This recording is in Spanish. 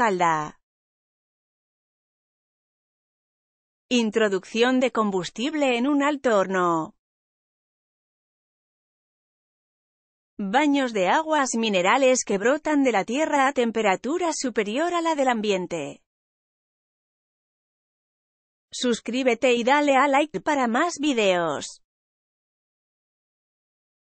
Calda. Introducción de combustible en un alto horno. Baños de aguas minerales que brotan de la tierra a temperatura superior a la del ambiente. Suscríbete y dale a like para más videos.